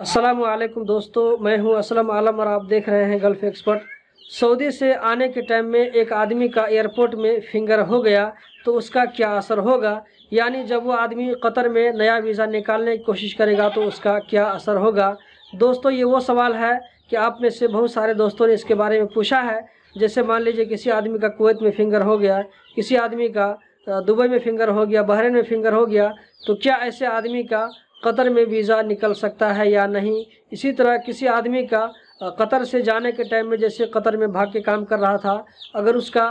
असलम दोस्तों मैं हूं असलम आलम और आप देख रहे हैं गल्फ़ एक्सपर्ट सऊदी से आने के टाइम में एक आदमी का एयरपोर्ट में फिंगर हो गया तो उसका क्या असर होगा यानी जब वो आदमी कतर में नया वीज़ा निकालने की कोशिश करेगा तो उसका क्या असर होगा दोस्तों ये वो सवाल है कि आप में से बहुत सारे दोस्तों ने इसके बारे में पूछा है जैसे मान लीजिए किसी आदमी का कुवैत में फिंगर हो गया किसी आदमी का दुबई में फिंगर हो गया बहरीन में फिंगर हो गया तो क्या ऐसे आदमी का कतर में वीज़ा निकल सकता है या नहीं इसी तरह किसी आदमी का कतर से जाने के टाइम में जैसे कतर में भाग के काम कर रहा था अगर उसका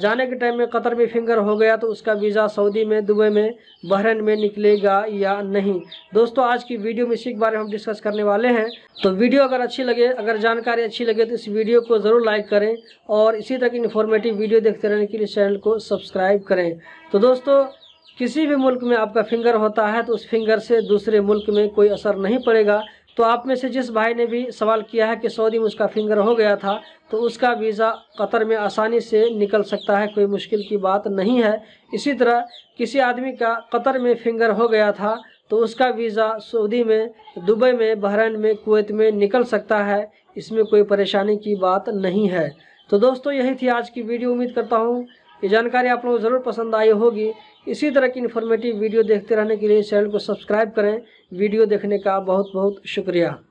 जाने के टाइम में कतर में फिंगर हो गया तो उसका वीज़ा सऊदी में दुबई में बहरन में निकलेगा या नहीं दोस्तों आज की वीडियो में इसी के बारे में हम डिस्कस करने वाले हैं तो वीडियो अगर अच्छी लगे अगर जानकारी अच्छी लगे तो इस वीडियो को ज़रूर लाइक करें और इसी तरह की इन्फॉर्मेटिव वीडियो देखते रहने के लिए चैनल को सब्सक्राइब करें तो दोस्तों किसी भी मुल्क में आपका फिंगर होता है तो उस फिंगर से दूसरे मुल्क में कोई असर नहीं पड़ेगा तो आप में से जिस भाई ने भी सवाल किया है कि सऊदी में उसका फिंगर हो गया था तो उसका वीज़ा कतर में आसानी से निकल सकता है कोई मुश्किल की बात नहीं है इसी तरह किसी आदमी का कतर में फिंगर हो गया था तो उसका वीज़ा सऊदी में दुबई में बहरीन में कुवैत में निकल सकता है इसमें कोई परेशानी की बात नहीं है तो दोस्तों यही थी आज की वीडियो उम्मीद करता हूँ ये जानकारी आप लोगों को ज़रूर पसंद आई होगी इसी तरह की इन्फॉर्मेटिव वीडियो देखते रहने के लिए चैनल को सब्सक्राइब करें वीडियो देखने का बहुत बहुत शुक्रिया